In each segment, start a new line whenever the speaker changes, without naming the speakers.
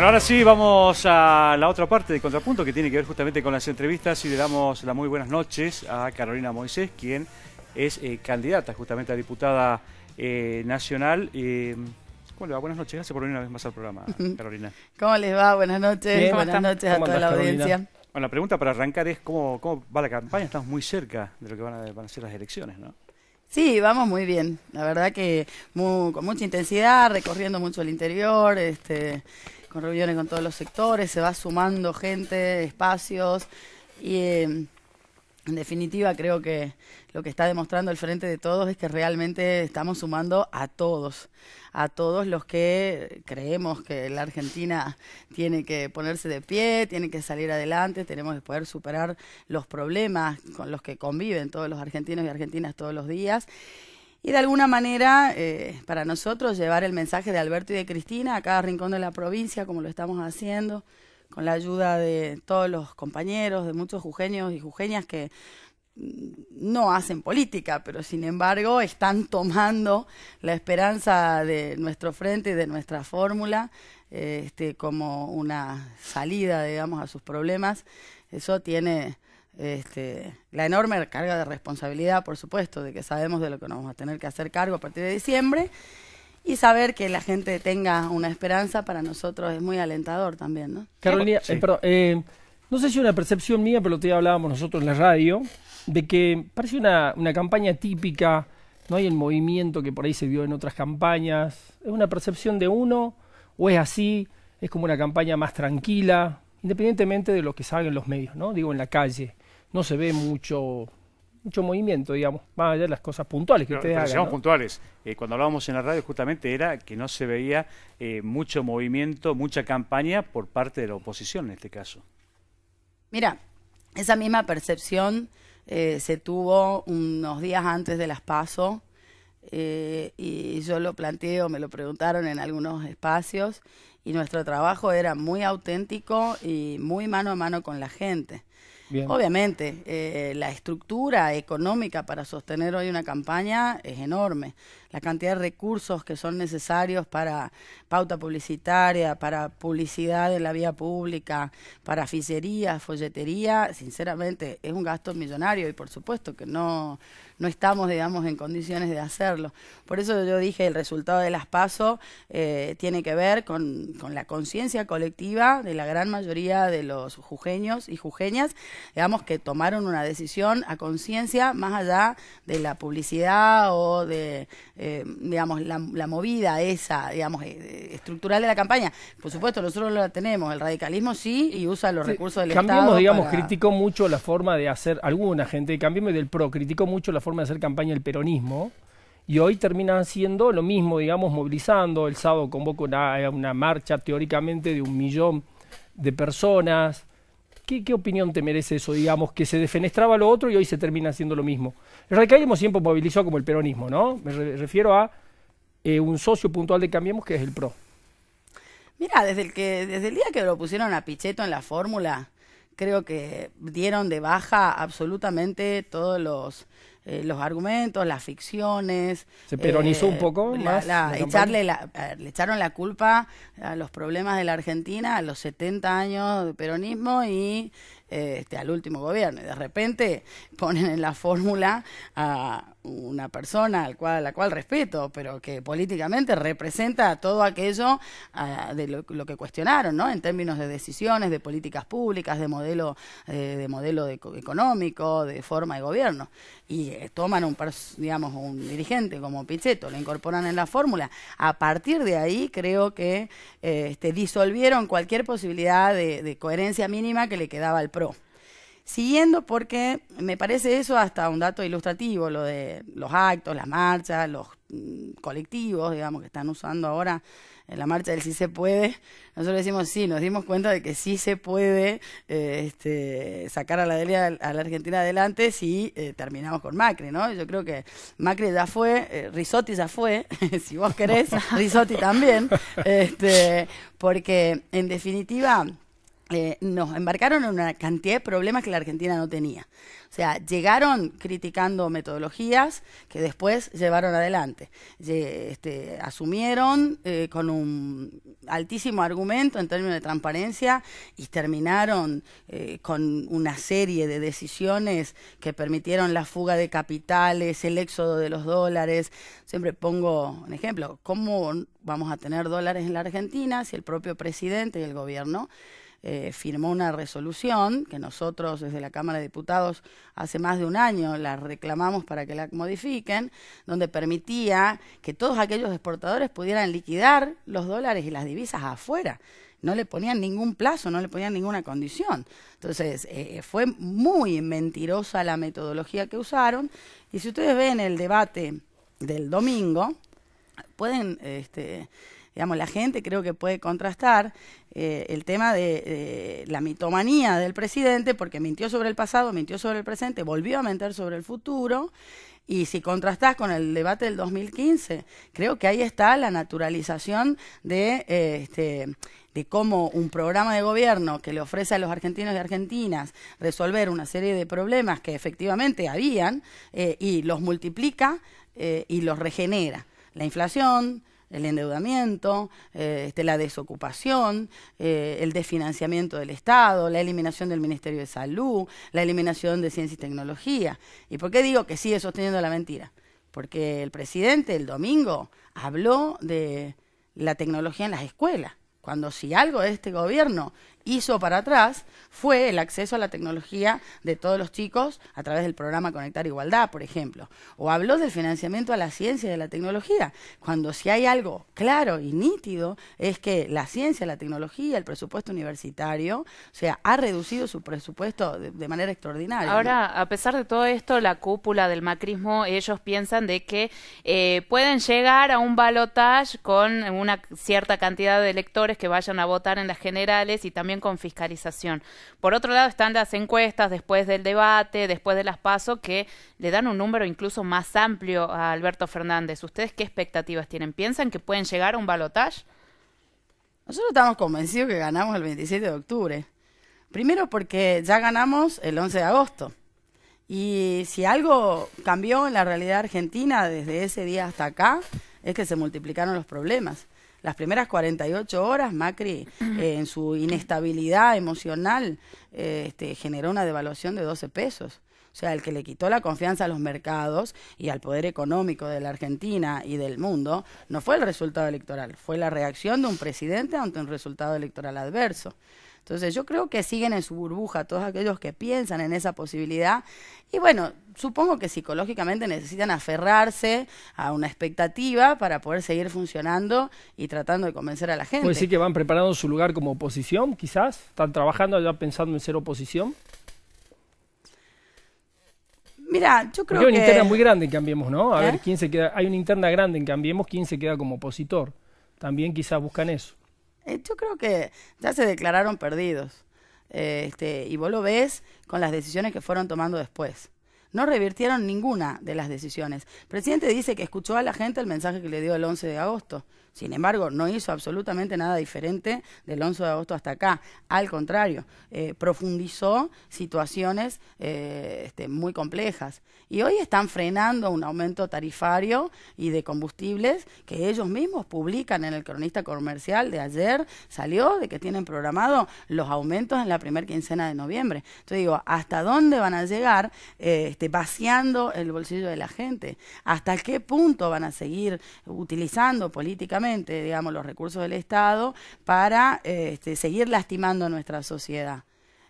Bueno, ahora sí vamos a la otra parte de Contrapunto que tiene que ver justamente con las entrevistas y le damos las muy buenas noches a Carolina Moisés, quien es eh, candidata justamente a diputada eh, nacional. Eh, ¿Cómo le va? Buenas noches, gracias por venir una vez más al programa, Carolina.
¿Cómo les va? Buenas noches, buenas noches a toda la audiencia.
Bueno, la pregunta para arrancar es cómo, va la campaña. Estamos muy cerca de lo que van a,
ser las elecciones, ¿no? Sí, vamos muy bien. La verdad que con mucha intensidad, recorriendo mucho el interior, este, con reuniones con todos los sectores, se va sumando gente, espacios y em, en definitiva creo que lo que está demostrando el frente de todos es que realmente estamos sumando a todos, a todos los que creemos que la Argentina tiene que ponerse de pie, tiene que salir adelante, tenemos que poder superar los problemas con los que conviven todos los argentinos y argentinas todos los días y de alguna manera eh, para nosotros llevar el mensaje de Alberto y de Cristina a cada rincón de la provincia, como lo estamos haciendo, con la ayuda de todos los compañeros, de muchos jujeños y jujeñas que mm, no hacen política, pero sin embargo están tomando la esperanza de nuestro frente y de nuestra fórmula eh, este, como una salida, digamos, a sus problemas. Eso tiene este, la enorme carga de responsabilidad, por supuesto, de que sabemos de lo que nos vamos a tener que hacer cargo a partir de diciembre y saber que la gente tenga una esperanza para nosotros es muy alentador también, ¿no? Carolina, eh,
eh, no sé si una percepción mía, pero lo que hablábamos nosotros en la radio, de que parece una, campaña típica, no hay el movimiento que por ahí se vio en otras campañas, es una percepción de uno o es así, es como una campaña más tranquila, independientemente de lo que salga en los medios, ¿no? Digo, en la calle no se ve mucho mucho movimiento, digamos, más a de las cosas puntuales que ustedes
puntuales. Eh, cuando hablábamos en la radio justamente era que no se veía eh, mucho movimiento, mucha campaña por parte de la oposición en este caso.
Mira, esa misma percepción eh, se tuvo unos días antes de las PASO y yo lo planteo, me lo preguntaron en algunos espacios y nuestro trabajo era muy auténtico y muy mano a mano con la gente. Obviamente, eh, la estructura económica para sostener hoy una campaña es enorme la cantidad de recursos que son necesarios para pauta publicitaria, para publicidad en la vía pública, para afillería, folletería, sinceramente es un gasto millonario y por supuesto que no, no estamos, digamos, en condiciones de hacerlo. Por eso yo dije el resultado de las PASO eh, tiene que ver con, con la conciencia colectiva de la gran mayoría de los jujeños y jujeñas, digamos, que tomaron una decisión a conciencia más allá de la publicidad o de eh, digamos, la, movida esa, digamos, eh, eh, estructural de la campaña. Por supuesto, nosotros la tenemos, el radicalismo sí, y usa los recursos del cambiemos, Estado. digamos,
criticó mucho la forma de hacer, alguna gente, cambiemos del PRO, criticó mucho la forma de hacer campaña el peronismo. Y hoy terminan haciendo lo mismo, digamos, movilizando. El sábado convoca una marcha teóricamente de un millón de personas ¿Qué, opinión te merece eso, digamos, que se defenestraba lo otro y hoy se termina haciendo lo mismo? El radicalismo siempre movilizó como el peronismo, ¿no? Me refiero a eh, un socio puntual de Cambiemos que es el PRO.
Mira, desde el que desde el día que lo pusieron a Pichetto en la fórmula, creo que dieron de baja absolutamente todos los eh, los argumentos, las ficciones. Se peronizó un eh, poco más. le echaron la culpa a los problemas de la Argentina a los 70 años de peronismo y este, al último gobierno. Y de repente ponen en la fórmula a una persona al cual, a la cual respeto, pero que políticamente representa todo aquello de lo, que cuestionaron, ¿no? En términos de decisiones, de políticas públicas, de modelo, eh, de modelo económico, de forma de gobierno y eh, toman un, digamos, un dirigente como Pichetto, lo incorporan en la fórmula. A partir de ahí creo que eh, este, disolvieron cualquier posibilidad de, de coherencia mínima que le quedaba al PRO. Siguiendo porque me parece eso hasta un dato ilustrativo, lo de los actos, las marchas, los mm, colectivos, digamos, que están usando ahora en la marcha del sí se puede, nosotros decimos sí, nos dimos cuenta de que sí se puede eh, este, sacar a la, a la Argentina adelante si eh, terminamos con Macri, ¿no? Yo creo que Macri ya fue, eh, Risotti ya fue, si vos querés, Risotti también, este, porque en definitiva... Eh, nos embarcaron en una cantidad de problemas que la Argentina no tenía. O sea, llegaron criticando metodologías que después llevaron adelante. Este, asumieron eh, con un altísimo argumento en términos de transparencia y terminaron eh, con una serie de decisiones que permitieron la fuga de capitales, el éxodo de los dólares. Siempre pongo un ejemplo, ¿cómo vamos a tener dólares en la Argentina si el propio presidente y el gobierno eh, firmó una resolución que nosotros desde la Cámara de Diputados hace más de un año la reclamamos para que la modifiquen, donde permitía que todos aquellos exportadores pudieran liquidar los dólares y las divisas afuera no le ponían ningún plazo, no le ponían ninguna condición. Entonces, eh, eh, fue muy mentirosa la metodología que usaron. Y si ustedes ven el debate del domingo, pueden este, digamos, la gente creo que puede contrastar eh, el tema de, la mitomanía del presidente, porque mintió sobre el pasado, mintió sobre el presente, volvió a mentir sobre el futuro. Y si contrastás con el debate del 2015, creo que ahí está la naturalización de, eh, este, de cómo un programa de gobierno que le ofrece a los argentinos y argentinas resolver una serie de problemas que efectivamente habían eh, y los multiplica y los regenera. La inflación, el endeudamiento, eh, este, la desocupación, eh, el desfinanciamiento del Estado, la eliminación del Ministerio de Salud, la eliminación de Ciencia y Tecnología. ¿Y por qué digo que sigue sosteniendo la mentira? Porque el presidente el domingo habló de la tecnología en las escuelas, cuando si algo de este gobierno hizo para atrás fue el acceso a la tecnología de todos los chicos a través del programa Conectar Igualdad, por ejemplo. O habló del financiamiento a la ciencia y a la tecnología, cuando si hay algo claro y nítido es que la ciencia, la tecnología, el presupuesto universitario, o sea, ha reducido su presupuesto de, manera extraordinaria. Ahora,
a pesar de todo esto, la cúpula del macrismo, ellos piensan de que eh, pueden llegar a un balotaje con una cierta cantidad de electores que vayan a votar en las generales y también con fiscalización. Por otro lado están las encuestas después del debate, después de las pasos que le dan un número incluso más amplio a Alberto Fernández. ¿Ustedes qué expectativas tienen? ¿Piensan que pueden llegar a un balotaje?
Nosotros estamos convencidos que ganamos el 27 de octubre. Primero porque ya ganamos el 11 de agosto. Y si algo cambió en la realidad argentina desde ese día hasta acá, es que se multiplicaron los problemas las primeras 48 horas Macri, eh, en su inestabilidad emocional, eh, este, generó una devaluación de 12 pesos. O sea, el que le quitó la confianza a los mercados y al poder económico de la Argentina y del mundo no fue el resultado electoral, fue la reacción de un presidente ante un resultado electoral adverso. Entonces yo creo que siguen en su burbuja todos aquellos que piensan en esa posibilidad y bueno, supongo que psicológicamente necesitan aferrarse a una expectativa para poder seguir funcionando y tratando de convencer a la gente. ¿Puede decir
que van preparando su lugar como oposición quizás? ¿Están trabajando allá pensando en ser oposición?
Mira, yo creo que hay una interna muy
grande en Cambiemos, ¿no? A ¿Eh? ver quién se queda... Hay una interna grande en Cambiemos, quién se queda como opositor.
También quizás buscan eso. Eh, yo creo que ya se declararon perdidos. Eh, este, y vos lo ves con las decisiones que fueron tomando después. No revirtieron ninguna de las decisiones. El presidente dice que escuchó a la gente el mensaje que le dio el 11 de agosto. Sin embargo, no hizo absolutamente nada diferente del 11 de agosto hasta acá. Al contrario, eh, profundizó situaciones eh, este, muy complejas. Y hoy están frenando un aumento tarifario y de combustibles que ellos mismos publican en el cronista comercial de ayer. Salió de que tienen programado los aumentos en la primera quincena de noviembre. Entonces digo, ¿hasta dónde van a llegar eh, este, vaciando el bolsillo de la gente? ¿Hasta qué punto van a seguir utilizando políticamente? digamos, los recursos del Estado para este, seguir lastimando nuestra sociedad.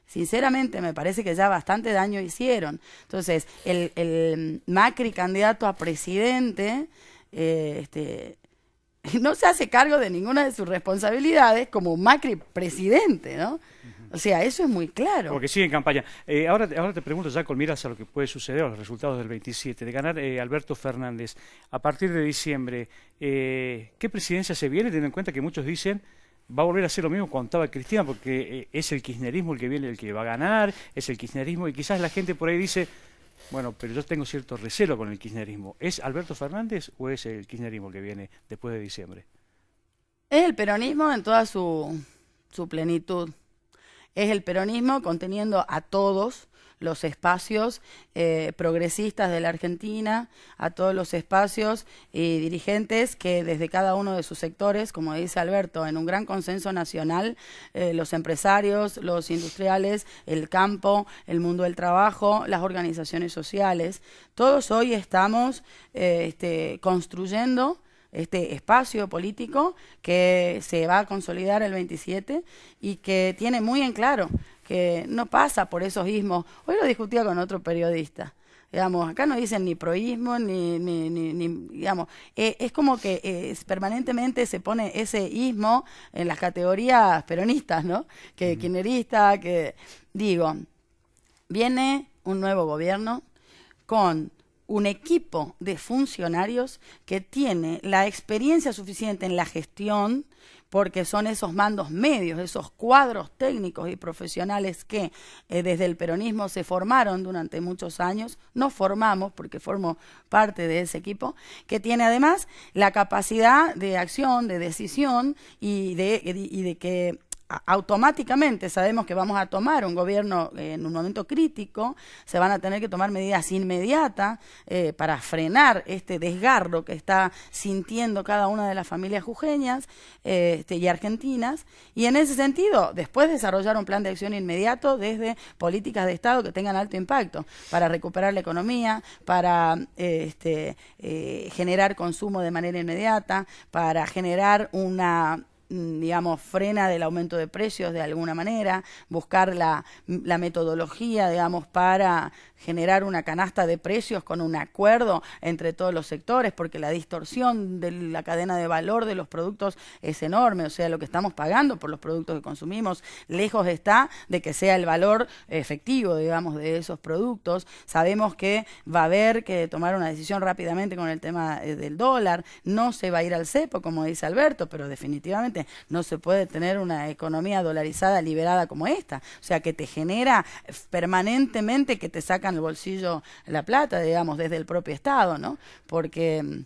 Sinceramente, me parece que ya bastante daño hicieron. Entonces, el, el Macri candidato a presidente eh, este, no se hace cargo de ninguna de sus responsabilidades como Macri presidente, ¿no? O sea, eso es muy claro. Porque
sigue en campaña. Eh, ahora, te pregunto ya con miras a lo que puede suceder, a los resultados del 27, de ganar eh, Alberto Fernández a partir de diciembre, eh, ¿qué presidencia se viene teniendo en cuenta que muchos dicen va a volver a ser lo mismo cuando contaba Cristina, porque es el kirchnerismo el que viene, el que va a ganar, es el kirchnerismo, y quizás la gente por ahí dice, bueno, pero yo tengo cierto recelo con el kirchnerismo. ¿Es Alberto Fernández o es el kirchnerismo que viene después de diciembre?
Es el peronismo en toda su plenitud es el peronismo conteniendo a todos los espacios eh, progresistas de la Argentina, a todos los espacios y dirigentes que desde cada uno de sus sectores, como dice Alberto, en un gran consenso nacional, eh, los empresarios, los industriales, el campo, el mundo del trabajo, las organizaciones sociales, todos hoy estamos eh, este, construyendo este espacio político que se va a consolidar el 27 y que tiene muy en claro que no pasa por esos ismos. Hoy lo discutía con otro periodista. Digamos, acá no dicen ni proísmo, ni, ni, ni, digamos, eh, es como que eh, permanentemente se pone ese ismo en las categorías peronistas, ¿no? Que que digo, viene un nuevo gobierno con un equipo de funcionarios que tiene la experiencia suficiente en la gestión, porque son esos mandos medios, esos cuadros técnicos y profesionales que eh, desde el peronismo se formaron durante muchos años, nos formamos porque formo parte de ese equipo, que tiene además la capacidad de acción, de decisión y de, y de que automáticamente sabemos que vamos a tomar un gobierno eh, en un momento crítico, se van a tener que tomar medidas inmediatas eh, para frenar este desgarro que está sintiendo cada una de las familias jujeñas eh, este, y argentinas. Y en ese sentido, después desarrollar un plan de acción inmediato desde políticas de Estado que tengan alto impacto para recuperar la economía, para este, generar consumo de manera inmediata, para generar una Mm, digamos, frena del aumento de precios de alguna manera, buscar mm, la, metodología, digamos, para generar una canasta de precios con un acuerdo entre todos los sectores, porque la distorsión de la cadena de valor de los productos es enorme, o sea, lo que estamos pagando por los productos que consumimos, lejos está de que sea el valor efectivo, digamos, de esos productos. Sabemos que va a haber que tomar una decisión rápidamente con el tema eh, del dólar, no se va a ir al cepo, como dice Alberto, pero definitivamente no se puede tener una economía dolarizada, liberada como esta. O sea, que te genera permanentemente que te sacan el bolsillo la plata, digamos, desde el propio Estado, ¿no? Porque mm,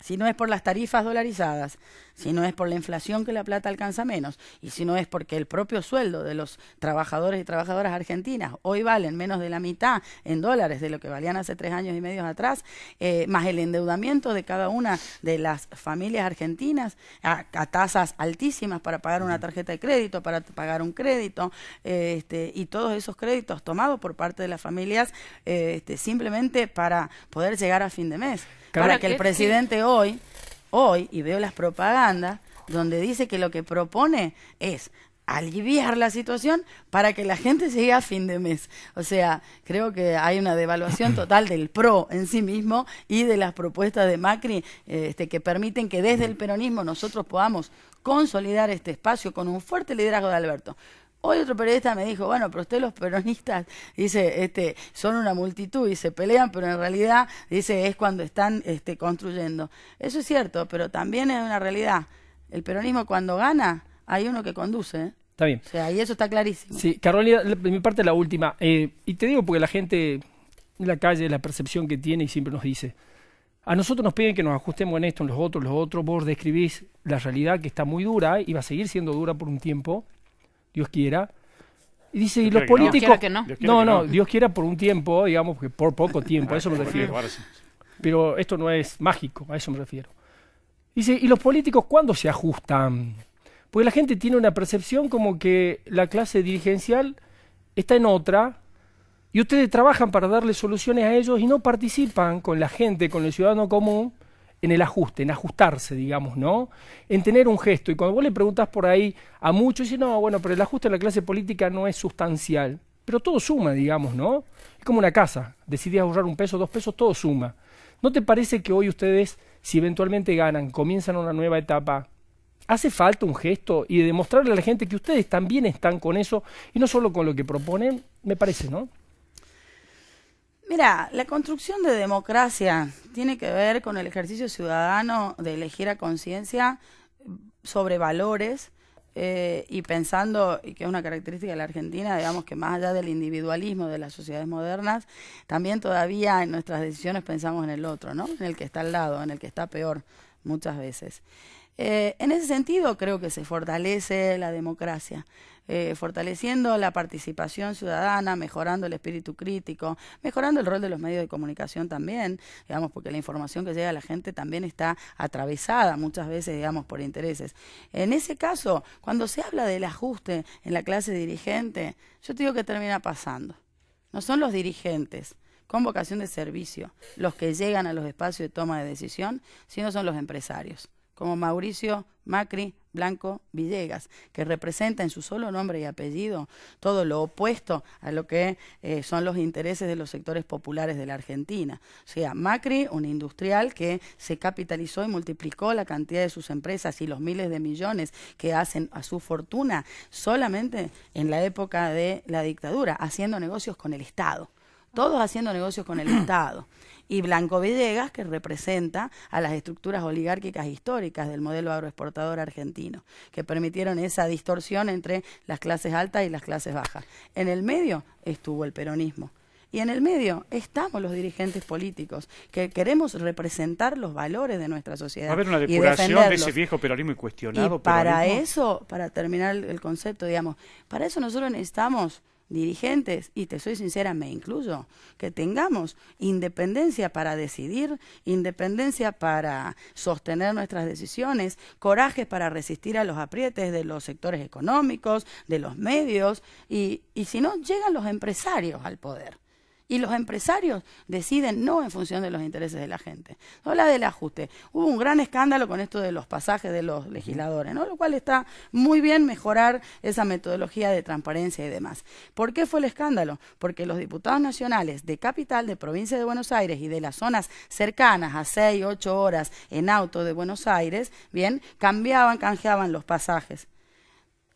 si no es por las tarifas dolarizadas, si no es por la inflación que la plata alcanza menos, y si no es porque el propio sueldo de los trabajadores y trabajadoras argentinas hoy valen menos de la mitad en dólares de lo que valían hace tres años y medio atrás, eh, más el endeudamiento de cada una de las familias argentinas a, tasas altísimas para pagar una tarjeta de crédito, para pagar un crédito, eh, este, y todos esos créditos tomados por parte de las familias eh, este, simplemente para poder llegar a fin de mes. Para que el presidente hoy, hoy, y veo las propagandas, donde dice que lo que propone es aliviar la situación para que la gente llegue a fin de mes. O sea, creo que hay una devaluación total del PRO en sí mismo y de las propuestas de Macri este, que permiten que desde el peronismo nosotros podamos consolidar este espacio con un fuerte liderazgo de Alberto. Hoy otro periodista me dijo, bueno, pero usted los peronistas, dice, este, son una multitud y se pelean, pero en realidad, dice, es cuando están este, construyendo. Eso es cierto, pero también es una realidad. El peronismo cuando gana, hay uno que conduce. ¿eh? Está bien. O sea, y eso está clarísimo.
Sí, Carolina, de mi parte la última. Eh, y te digo porque la gente en la calle, la percepción que tiene y siempre nos dice, a nosotros nos piden que nos ajustemos en esto, en los otros, los otros. Vos describís la realidad que está muy dura y va a seguir siendo dura por un tiempo Dios quiera. Y dice, y los políticos... No. no, no, Dios quiera por un tiempo, digamos, que por poco tiempo, a eso me refiero. Pero esto no es mágico, a eso me refiero. Dice, ¿y los políticos cuándo se ajustan? Porque la gente tiene una percepción como que la clase dirigencial está en otra y ustedes trabajan para darle soluciones a ellos y no participan con la gente, con el ciudadano común, en el ajuste, en ajustarse, digamos, ¿no? En tener un gesto. Y cuando vos le preguntas por ahí a muchos, dicen, no, bueno, pero el ajuste en la clase política no es sustancial. Pero todo suma, digamos, ¿no? Es como una casa. Decidís ahorrar un peso, dos pesos, todo suma. ¿No te parece que hoy ustedes, si eventualmente ganan, comienzan una nueva etapa, hace falta un gesto y de demostrarle a la gente que ustedes también están con eso y no solo con lo que proponen? Me parece, ¿no?
Mira, la construcción de democracia tiene que ver con el ejercicio ciudadano de elegir a conciencia sobre valores eh, y pensando, y que es una característica de la Argentina, digamos que más allá del individualismo de las sociedades modernas, también todavía en nuestras decisiones pensamos en el otro, ¿no? En el que está al lado, en el que está peor muchas veces. Eh, en ese sentido creo que se fortalece la democracia. Eh, fortaleciendo la participación ciudadana, mejorando el espíritu crítico, mejorando el rol de los medios de comunicación también, digamos, porque la información que llega a la gente también está atravesada muchas veces, digamos, por intereses. En ese caso, cuando se habla del ajuste en la clase dirigente, yo te digo que termina pasando. No son los dirigentes con vocación de servicio los que llegan a los espacios de toma de decisión, sino son los empresarios como Mauricio Macri Blanco Villegas, que representa en su solo nombre y apellido todo lo opuesto a lo que eh, son los intereses de los sectores populares de la Argentina. O sea, Macri, un industrial que se capitalizó y multiplicó la cantidad de sus empresas y los miles de millones que hacen a su fortuna solamente en la época de la dictadura, haciendo negocios con el Estado todos haciendo negocios con el Estado. Y Blanco Villegas, que representa a las estructuras oligárquicas históricas del modelo agroexportador argentino, que permitieron esa distorsión entre las clases altas y las clases bajas. En el medio estuvo el peronismo. Y en el medio estamos los dirigentes políticos que queremos representar los valores de nuestra sociedad. a haber una depuración de ese
viejo peronismo y Y para
eso, para terminar el concepto, digamos, para eso nosotros necesitamos dirigentes, y te soy sincera, me incluyo, que tengamos independencia para decidir, independencia para sostener nuestras decisiones, coraje para resistir a los aprietes de los sectores económicos, de los medios, y, y si no, llegan los empresarios al poder. Y los empresarios deciden no en función de los intereses de la gente. la del ajuste. Hubo un gran escándalo con esto de los pasajes de los legisladores, Lo cual está muy bien mejorar esa metodología de transparencia y demás. ¿Por qué fue el escándalo? Porque los diputados nacionales de capital, de provincia de Buenos Aires y de las zonas cercanas a 6, 8 horas en auto de Buenos Aires, bien, cambiaban, canjeaban los pasajes.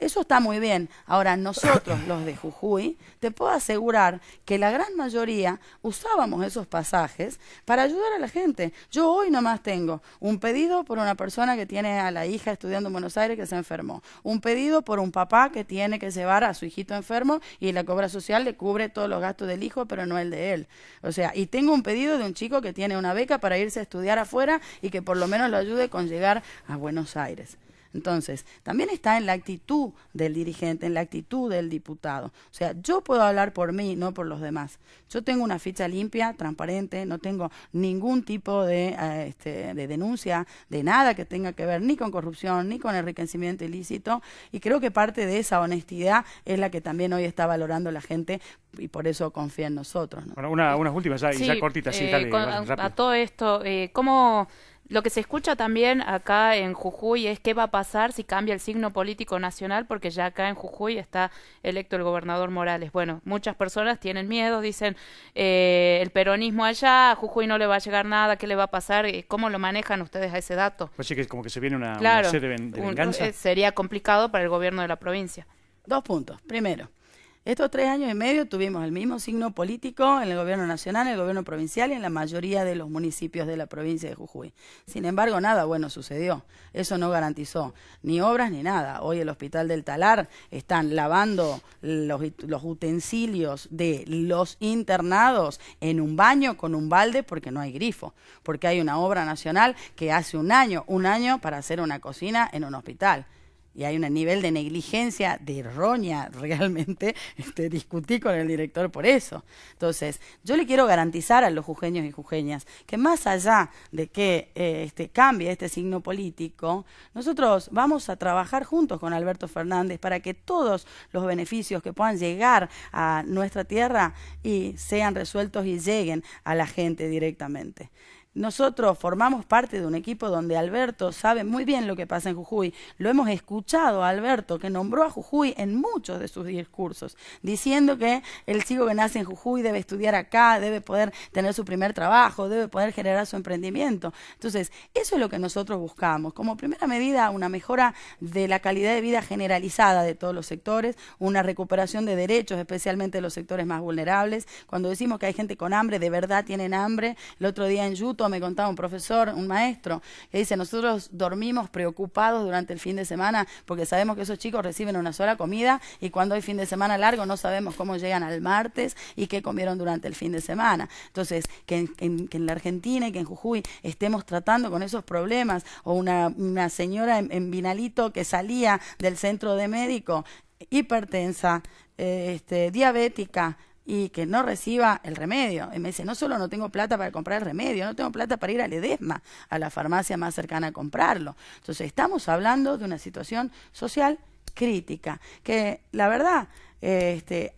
Eso está muy bien. Ahora, nosotros, los de Jujuy, te puedo asegurar que la gran mayoría usábamos esos pasajes para ayudar a la gente. Yo hoy nomás tengo un pedido por una persona que tiene a la hija estudiando en Buenos Aires que se enfermó. Un pedido por un papá que tiene que llevar a su hijito enfermo y la cobra social le cubre todos los gastos del hijo, pero no el de él. O sea, y tengo un pedido de un chico que tiene una beca para irse a estudiar afuera y que por lo menos lo ayude con llegar a Buenos Aires. Entonces, también está en la actitud del dirigente, en la actitud del diputado. O sea, yo puedo hablar por mí, no por los demás. Yo tengo una ficha limpia, transparente, no tengo ningún tipo de, eh, este, de denuncia de nada que tenga que ver ni con corrupción, ni con enriquecimiento ilícito. Y creo que parte de esa honestidad es la que también hoy está valorando la gente y por eso confía en nosotros.
Bueno, una, unas últimas ya, cortitas. Eh, a,
todo esto, eh, ¿cómo lo que se escucha también acá en Jujuy es qué va a pasar si cambia el signo político nacional, porque ya acá en Jujuy está electo el gobernador Morales. Bueno, muchas personas tienen miedo, dicen eh, el peronismo allá, a Jujuy no le va a llegar nada, qué le va a pasar, eh, ¿cómo lo manejan ustedes a ese dato?
Pues sí, que como que se viene una, claro, eh,
sería complicado para el gobierno de la provincia. Dos puntos. Primero, estos tres
años y medio tuvimos el mismo signo político en el gobierno nacional, en el gobierno provincial y en la mayoría de los municipios de la provincia de Jujuy. Sin embargo, nada bueno sucedió. Eso no garantizó ni obras ni nada. Hoy el Hospital del Talar están lavando los, los utensilios de los internados en un baño con un balde porque no hay grifo, porque hay una obra nacional que hace un año, un año para hacer una cocina en un hospital y hay un nivel de negligencia, de errónea realmente, este, discutí con el director por eso. Entonces, yo le quiero garantizar a los jujeños y jujeñas que más allá de que eh, este, cambie este signo político, nosotros vamos a trabajar juntos con Alberto Fernández para que todos los beneficios que puedan llegar a nuestra tierra y sean resueltos y lleguen a la gente directamente. Nosotros formamos parte de un equipo donde Alberto sabe muy bien lo que pasa en Jujuy. Lo hemos escuchado a Alberto, que nombró a Jujuy en muchos de sus discursos, diciendo que el chico que nace en Jujuy debe estudiar acá, debe poder tener su primer trabajo, debe poder generar su emprendimiento. Entonces, eso es lo que nosotros buscamos. Como primera medida, una mejora de la calidad de vida generalizada de todos los sectores, una recuperación de derechos, especialmente de los sectores más vulnerables. Cuando decimos que hay gente con hambre, de verdad tienen hambre. El otro día en Yuto me contaba un profesor, un maestro, que dice, nosotros dormimos preocupados durante el fin de semana porque sabemos que esos chicos reciben una sola comida y cuando hay fin de semana largo no sabemos cómo llegan al martes y qué comieron durante el fin de semana. Entonces, que en, que en la Argentina y que en Jujuy estemos tratando con esos problemas o una, señora en, Vinalito que salía del centro de médico hipertensa, eh, este, diabética, y que no reciba el remedio. Y me dice, no solo no tengo plata para comprar el remedio, no tengo plata para ir al Edesma, a la farmacia más cercana a comprarlo. Entonces, estamos hablando de una situación social crítica, que la verdad, este,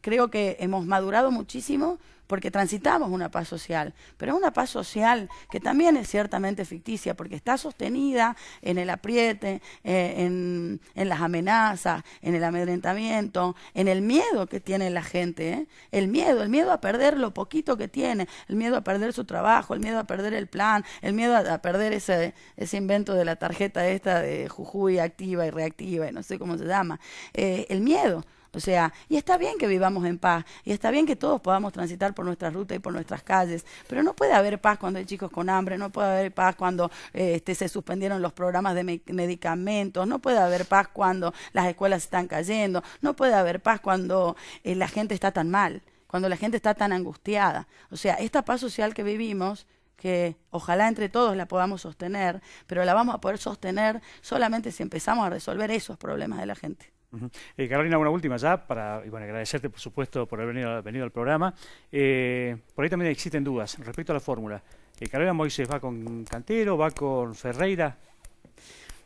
creo que hemos madurado muchísimo porque transitamos una paz social, pero es una paz social que también es ciertamente ficticia, porque está sostenida en el apriete, eh, en, las amenazas, en el amedrentamiento, en el miedo que tiene la gente, ¿eh? el miedo, el miedo a perder lo poquito que tiene, el miedo a perder su trabajo, el miedo a perder el plan, el miedo a, perder ese, ese invento de la tarjeta esta de Jujuy activa y reactiva, y no sé cómo se llama, eh, el miedo. O sea, y está bien que vivamos en paz, y está bien que todos podamos transitar por nuestras rutas y por nuestras calles, pero no puede haber paz cuando hay chicos con hambre, no puede haber paz cuando eh, este, se suspendieron los programas de medicamentos, no puede haber paz cuando las escuelas están cayendo, no puede haber paz cuando eh, la gente está tan mal, cuando la gente está tan angustiada. O sea, esta paz social que vivimos que ojalá entre todos la podamos sostener, pero la vamos a poder sostener solamente si empezamos a resolver esos problemas de la gente.
Eh, Carolina, una última ya, para y bueno, agradecerte por supuesto por haber venido, al programa. Eh, por ahí también existen dudas respecto a la fórmula. Eh, Carolina Moisés va con Cantero, va con Ferreira.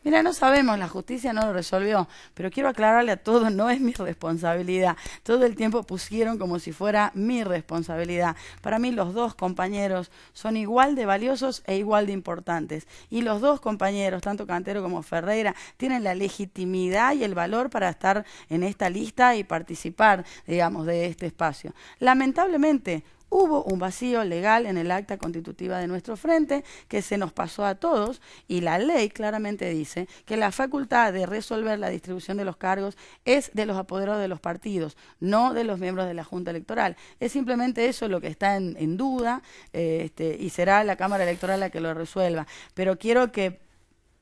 Mira, no sabemos, la justicia no lo resolvió, pero quiero aclararle a todos, no es mi responsabilidad. Todo el tiempo pusieron como si fuera mi responsabilidad. Para mí los dos compañeros son igual de valiosos e igual de importantes. Y los dos compañeros, tanto Cantero como Ferreira, tienen la legitimidad y el valor para estar en esta lista y participar, digamos, de este espacio. Lamentablemente, hubo un vacío legal en el acta constitutiva de nuestro frente que se nos pasó a todos y la ley claramente dice que la facultad de resolver la distribución de los cargos es de los apoderados de los partidos, no de los miembros de la Junta Electoral. Es simplemente eso lo que está en, duda eh, este, y será la Cámara Electoral la que lo resuelva. Pero quiero que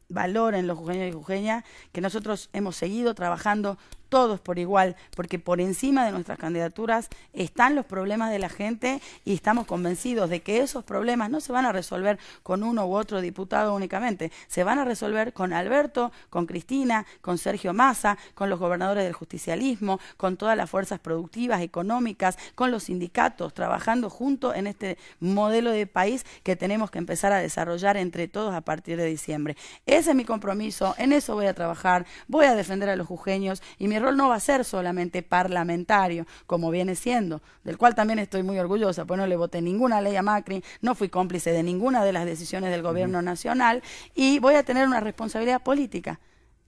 valoren los jujeños y jujeñas que nosotros hemos seguido trabajando todos por igual, porque por encima de nuestras candidaturas están los problemas de la gente y estamos convencidos de que esos problemas no se van a resolver con uno u otro diputado únicamente, se van a resolver con Alberto, con Cristina, con Sergio Massa, con los gobernadores del justicialismo, con todas las fuerzas productivas, económicas, con los sindicatos, trabajando juntos en este modelo de país que tenemos que empezar a desarrollar entre todos a partir de diciembre. Ese es mi compromiso, en eso voy a trabajar, voy a defender a los jujeños y mi no va a ser solamente parlamentario, como viene siendo, del cual también estoy muy orgullosa, pues no le voté ninguna ley a Macri, no fui cómplice de ninguna de las decisiones del gobierno nacional y voy a tener una responsabilidad política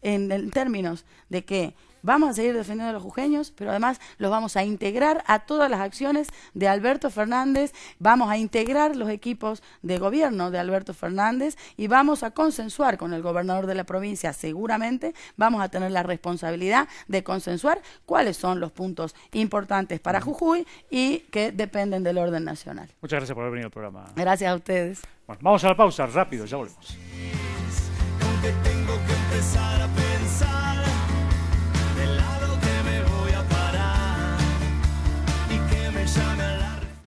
en, términos de que vamos a seguir defendiendo a los jujeños, pero además los vamos a integrar a todas las acciones de Alberto Fernández, vamos a integrar los equipos de gobierno de Alberto Fernández y vamos a consensuar con el gobernador de la provincia, seguramente vamos a tener la responsabilidad de consensuar cuáles son los puntos importantes para Jujuy y que dependen del orden nacional.
Muchas gracias por haber venido al
programa.
Gracias a ustedes.
Bueno, vamos a la pausa, rápido, ya volvemos.